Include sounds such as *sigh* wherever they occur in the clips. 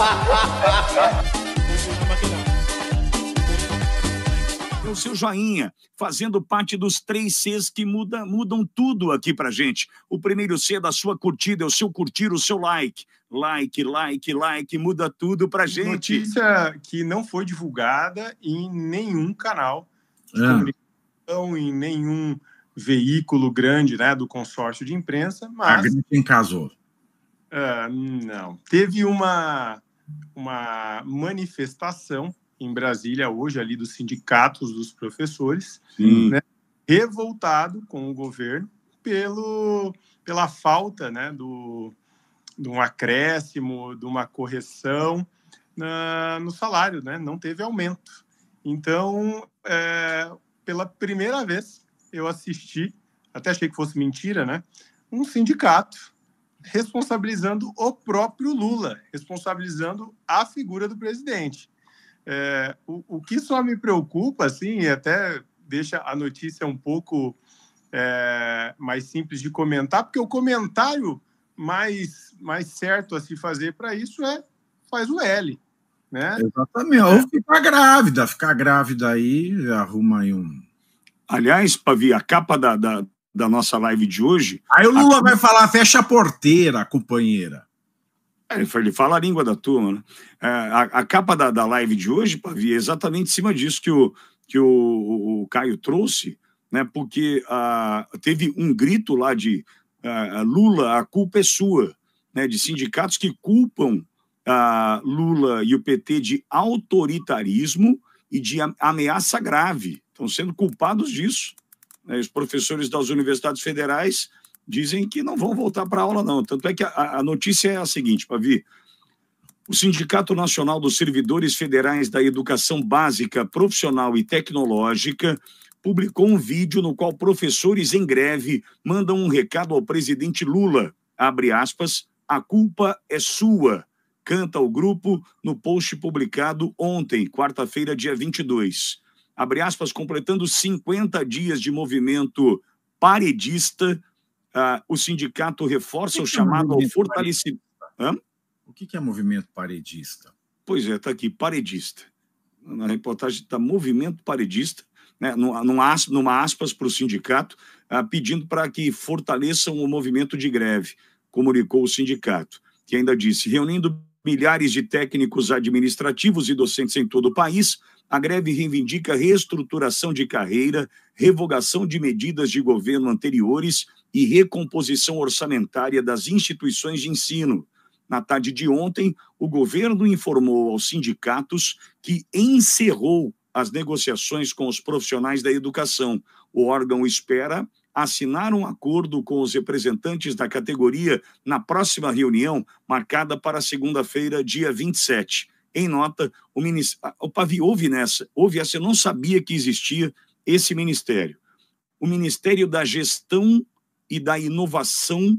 *laughs* o seu joinha, fazendo parte dos três Cs que muda, mudam tudo aqui pra gente. O primeiro C é da sua curtida, é o seu curtir, o seu like. Like, like, like, muda tudo pra gente. Notícia que não foi divulgada em nenhum canal de ah. em nenhum veículo grande né, do consórcio de imprensa, mas... A casou Uh, não. Teve uma uma manifestação em Brasília hoje ali dos sindicatos dos professores, né, revoltado com o governo pelo pela falta, né, do de um acréscimo, de uma correção na, no salário, né? Não teve aumento. Então, é, pela primeira vez eu assisti, até achei que fosse mentira, né? Um sindicato responsabilizando o próprio Lula, responsabilizando a figura do presidente. É, o, o, que só me preocupa, assim, e até deixa a notícia um pouco é, mais simples de comentar, porque o comentário mais, mais certo a se fazer para isso é faz o L. Né? Exatamente, ou ficar grávida, ficar grávida aí, arruma aí um. Aliás, Pavi, a capa da, da, da nossa live de hoje. Aí o Lula a... vai falar, fecha a porteira, companheira. É, ele fala a língua da turma, né? É, a, a, capa da, da, live de hoje, Pavi, é exatamente em cima disso que o, que o, o, Caio trouxe, né? Porque ah, teve um grito lá de ah, Lula, a culpa é sua, né? De sindicatos que culpam a ah, Lula e o PT de autoritarismo e de ameaça grave. Estão sendo culpados disso. Né? Os professores das universidades federais dizem que não vão voltar para aula, não. Tanto é que a, a notícia é a seguinte, Pavi. O Sindicato Nacional dos Servidores Federais da Educação Básica, Profissional e Tecnológica publicou um vídeo no qual professores em greve mandam um recado ao presidente Lula. Abre aspas, a culpa é sua, canta o grupo no post publicado ontem, quarta-feira, dia 22 abre aspas, completando 50 dias de movimento paredista, ah, o sindicato reforça o, o é chamado é ao fortalecimento. O que é movimento paredista? Pois é, está aqui, paredista. Na reportagem está movimento paredista, né, numa, numa aspas para o sindicato, ah, pedindo para que fortaleçam o movimento de greve, comunicou o sindicato, que ainda disse, reunindo milhares de técnicos administrativos e docentes em todo o país, a greve reivindica reestruturação de carreira, revogação de medidas de governo anteriores e recomposição orçamentária das instituições de ensino. Na tarde de ontem, o governo informou aos sindicatos que encerrou as negociações com os profissionais da educação. O órgão espera assinar um acordo com os representantes da categoria na próxima reunião, marcada para segunda-feira, dia 27. Em nota, o, minist... o Pavi houve nessa, houve essa, eu não sabia que existia esse ministério. O Ministério da Gestão e da Inovação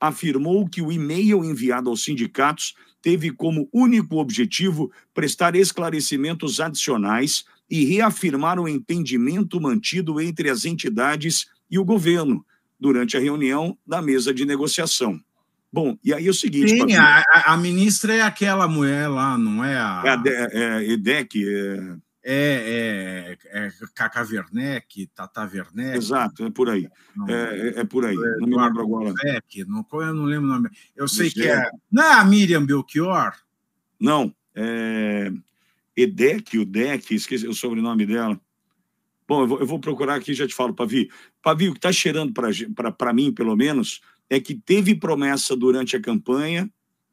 afirmou que o e-mail enviado aos sindicatos teve como único objetivo prestar esclarecimentos adicionais e reafirmar o entendimento mantido entre as entidades e o governo durante a reunião da mesa de negociação. Bom, e aí é o seguinte. Sim, a, a, ministra é aquela mulher lá, não é a. É, a, é, EDEC. É... É, é, é Werneck, Tata Werneck. Exato, é por aí. Não, é, é, é por aí. É, não me lembro agora. Werneck, não, eu não lembro o nome. Eu sei Michel. que é. Não é a Miriam Belchior? Não. É... Edec, o Dec, esqueci o sobrenome dela. Bom, eu vou, eu vou procurar aqui e já te falo, Pavi. Pavi, o que está cheirando para mim, pelo menos, é que teve promessa durante a campanha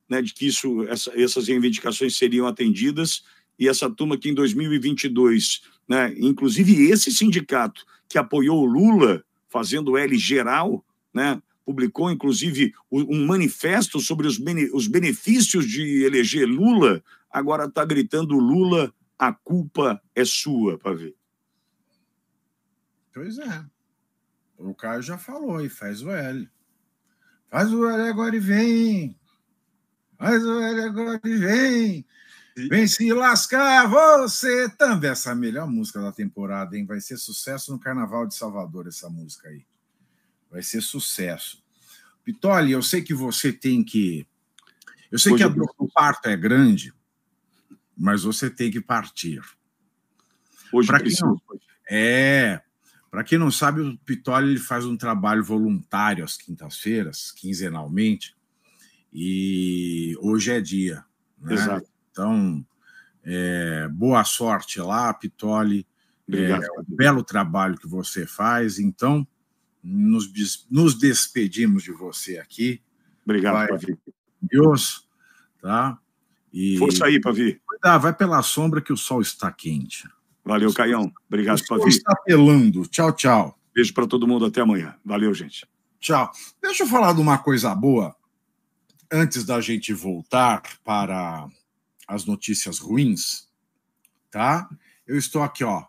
né, de que isso, essa, essas reivindicações seriam atendidas, e essa turma que em 2022, né, inclusive esse sindicato que apoiou o Lula, fazendo L geral, né, publicou inclusive um manifesto sobre os, bene, os benefícios de eleger Lula, agora está gritando: Lula, a culpa é sua, para ver. Pois é. O Caio já falou e faz o L. Faz o L agora e vem. Faz o L agora e vem. Vem se lascar você também. Essa é a melhor música da temporada, hein? Vai ser sucesso no Carnaval de Salvador, essa música aí. Vai ser sucesso. Pitoli, eu sei que você tem que. Eu sei Hoje que a dor do parto é grande, mas você tem que partir. Hoje pra quem É, para quem não sabe, o Pitoli ele faz um trabalho voluntário às quintas-feiras, quinzenalmente, e hoje é dia. Né? Exato. Então, é, boa sorte lá, Pitoli. Obrigado. É, um belo trabalho que você faz. Então, nos, nos despedimos de você aqui. Obrigado, vai, Pavi. Deus, tá? E... Força aí, Pavi. Cuidado, vai pela sombra que o sol está quente. Valeu, Caião. Obrigado por vir. está apelando. Tchau, tchau. Beijo para todo mundo. Até amanhã. Valeu, gente. Tchau. Deixa eu falar de uma coisa boa antes da gente voltar para as notícias ruins, tá? Eu estou aqui, ó,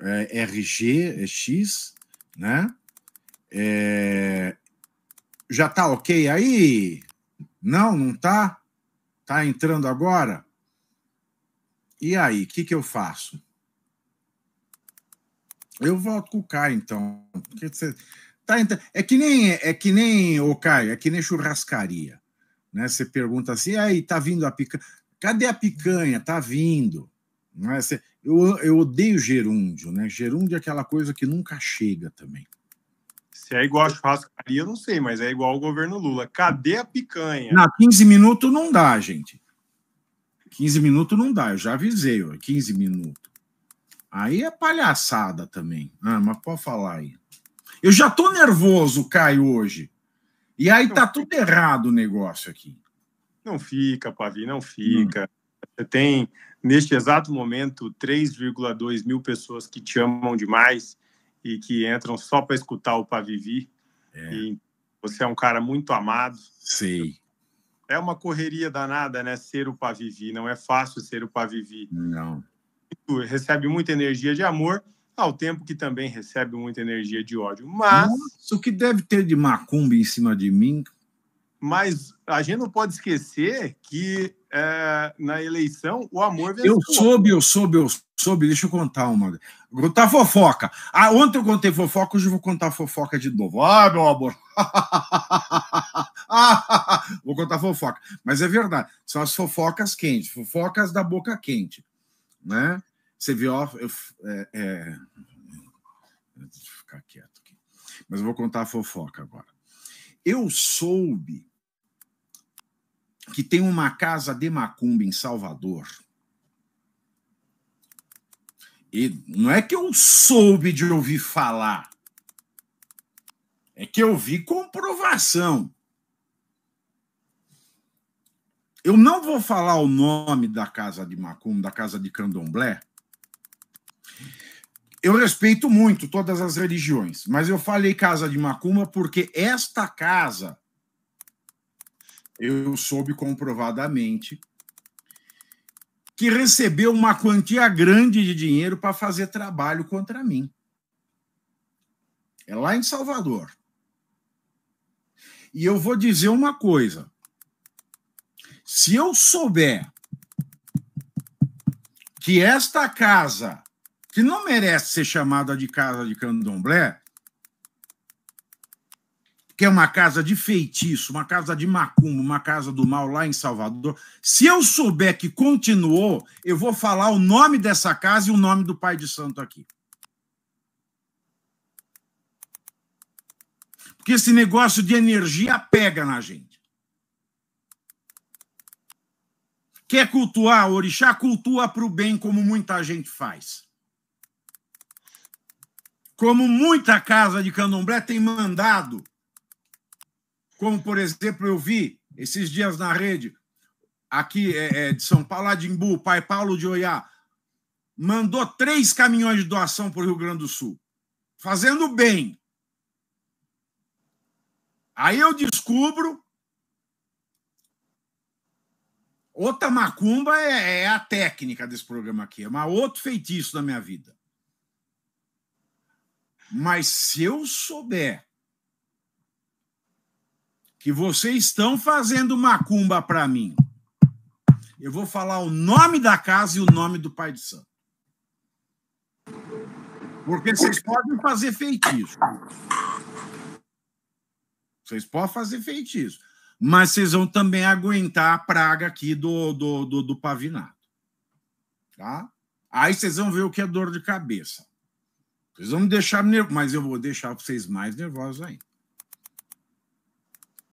é, é x né? É, já tá ok aí? Não, não tá? Tá entrando agora? E aí, o que, que eu faço? Eu volto com o Caio, então. Porque você, tá, é que nem é que nem o Caio, é que nem churrascaria, né? Você pergunta assim, aí tá vindo a picanha? Cadê a picanha? Tá vindo? Não é? Você, eu, eu odeio gerúndio, né? Gerúndio é aquela coisa que nunca chega também. Se é igual a churrascaria, eu não sei, mas é igual o governo Lula. Cadê a picanha? Na 15 minutos não dá, gente. 15 minutos não dá, eu já avisei, ó, 15 minutos. Aí é palhaçada também. Ah, mas pode falar aí. Eu já tô nervoso, Caio, hoje. E aí não tá fica. tudo errado o negócio aqui. Não fica, Pavi, não fica. Você tem, neste exato momento, 3,2 mil pessoas que te amam demais e que entram só para escutar o Pavivi. É. E você é um cara muito amado. Sei. É uma correria danada, né? Ser o Pavivi. Não é fácil ser o Pavivi. Não recebe muita energia de amor, ao tempo que também recebe muita energia de ódio. Mas. Nossa, o que deve ter de macumba em cima de mim? Mas a gente não pode esquecer que é, na eleição o amor venceu. Eu soube, eu soube, eu soube. Deixa eu contar uma. contar fofoca. Ah, ontem eu contei fofoca, hoje eu vou contar fofoca de novo. Ah, meu amor. *laughs* vou contar fofoca. Mas é verdade. São as fofocas quentes, fofocas da boca quente. Né? Você viu, eu, é, é, deixa eu ficar quieto aqui. Mas eu vou contar a fofoca agora. Eu soube que tem uma casa de macumba em Salvador. E não é que eu soube de ouvir falar, é que eu vi comprovação. Eu não vou falar o nome da casa de macumba, da casa de candomblé, eu respeito muito todas as religiões, mas eu falei casa de macumba porque esta casa eu soube comprovadamente que recebeu uma quantia grande de dinheiro para fazer trabalho contra mim. É lá em Salvador. E eu vou dizer uma coisa. Se eu souber que esta casa que não merece ser chamada de casa de candomblé, que é uma casa de feitiço, uma casa de macumba, uma casa do mal lá em Salvador. Se eu souber que continuou, eu vou falar o nome dessa casa e o nome do Pai de Santo aqui. Porque esse negócio de energia pega na gente. Quer cultuar orixá? Cultua para o bem, como muita gente faz como muita casa de candomblé tem mandado. Como, por exemplo, eu vi esses dias na rede, aqui é, é, de São Paulo, lá de Imbu, o pai Paulo de Oiá, mandou três caminhões de doação para o Rio Grande do Sul, fazendo bem. Aí eu descubro. Outra macumba é, é a técnica desse programa aqui, é um outro feitiço da minha vida. Mas se eu souber que vocês estão fazendo macumba para mim, eu vou falar o nome da casa e o nome do pai de santo. Porque vocês podem fazer feitiço. Vocês podem fazer feitiço. Mas vocês vão também aguentar a praga aqui do, do, do, do pavinato. Tá? Aí vocês vão ver o que é dor de cabeça. Vocês vão me deixar nervoso, mas eu vou deixar vocês mais nervosos ainda.